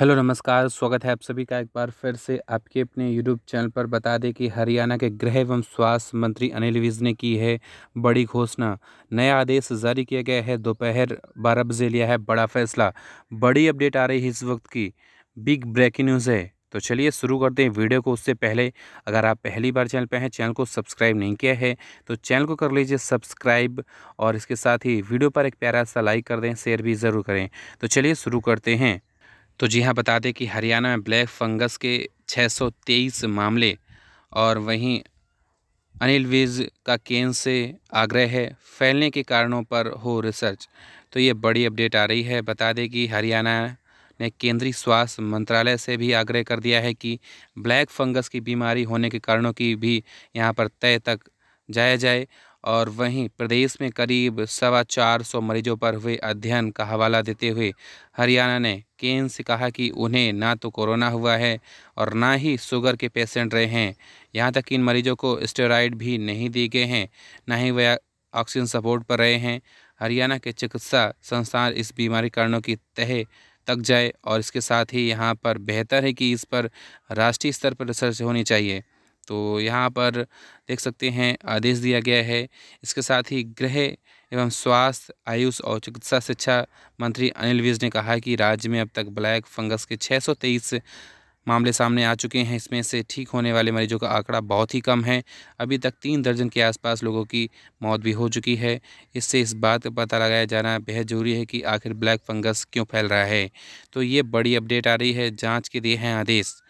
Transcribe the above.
hello नमस्कार स्वागत है आप सभी का एक बार फिर से आपके अपने यूट्यूब चैनल पर बता दें कि हरियाणा के गृह एवं स्वास्थ्य मंत्री अनिल विज ने की है बड़ी घोषणा नया आदेश जारी किया गया है दोपहर बारह बजे लिया है बड़ा फैसला बड़ी अपडेट आ रही है इस वक्त की बिग ब्रेकिंग न्यूज़ है तो चलिए शुरू करते हैं वीडियो को उससे पहले अगर आप पहली बार चैनल पर हैं चैनल को सब्सक्राइब नहीं किया है तो चैनल को कर लीजिए सब्सक्राइब और इसके साथ ही वीडियो पर एक प्यारा सा लाइक कर दें शेयर भी ज़रूर करें तो चलिए शुरू करते हैं तो जी हाँ बता दें कि हरियाणा में ब्लैक फंगस के 623 मामले और वहीं अनिल विज का केंद्र से आग्रह है फैलने के कारणों पर हो रिसर्च तो ये बड़ी अपडेट आ रही है बता दें कि हरियाणा ने केंद्रीय स्वास्थ्य मंत्रालय से भी आग्रह कर दिया है कि ब्लैक फंगस की बीमारी होने के कारणों की भी यहाँ पर तय तक जाया जाए और वहीं प्रदेश में करीब सवा चार सौ मरीजों पर हुए अध्ययन का हवाला देते हुए हरियाणा ने केंद्र से कहा कि उन्हें ना तो कोरोना हुआ है और ना ही शुगर के पेशेंट रहे हैं यहाँ तक कि इन मरीजों को स्टेराइड भी नहीं दिए गए हैं ना ही वह ऑक्सीजन सपोर्ट पर रहे हैं हरियाणा के चिकित्सा संस्थान इस बीमारी कारणों की तह तक जाए और इसके साथ ही यहाँ पर बेहतर है कि इस पर राष्ट्रीय स्तर पर रिसर्च होनी चाहिए तो यहाँ पर देख सकते हैं आदेश दिया गया है इसके साथ ही गृह एवं स्वास्थ्य आयुष और चिकित्सा शिक्षा मंत्री अनिल विज ने कहा कि राज्य में अब तक ब्लैक फंगस के 623 मामले सामने आ चुके हैं इसमें से ठीक होने वाले मरीजों का आंकड़ा बहुत ही कम है अभी तक तीन दर्जन के आसपास लोगों की मौत भी हो चुकी है इससे इस बात का पता लगाया जाना बेहद ज़रूरी है कि आखिर ब्लैक फंगस क्यों फैल रहा है तो ये बड़ी अपडेट आ रही है जाँच के दिए हैं आदेश